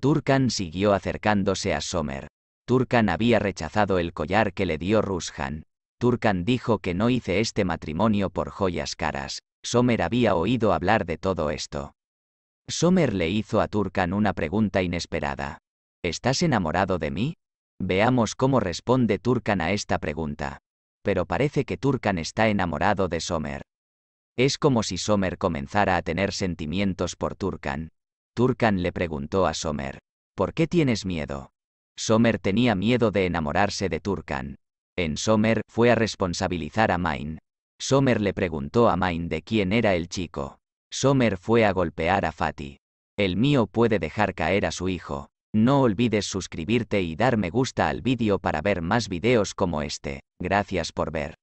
Turkan siguió acercándose a Somer. Turkan había rechazado el collar que le dio Rushan. Turkan dijo que no hice este matrimonio por joyas caras. Somer había oído hablar de todo esto. Somer le hizo a Turkan una pregunta inesperada. ¿Estás enamorado de mí? Veamos cómo responde Turkan a esta pregunta. Pero parece que Turkan está enamorado de Somer. Es como si Somer comenzara a tener sentimientos por Turkan. Turkan le preguntó a Somer. ¿por qué tienes miedo? Somer tenía miedo de enamorarse de Turkan. En Somer fue a responsabilizar a Main. Somer le preguntó a Main de quién era el chico. Somer fue a golpear a Fati. El mío puede dejar caer a su hijo. No olvides suscribirte y dar me gusta al vídeo para ver más videos como este. Gracias por ver.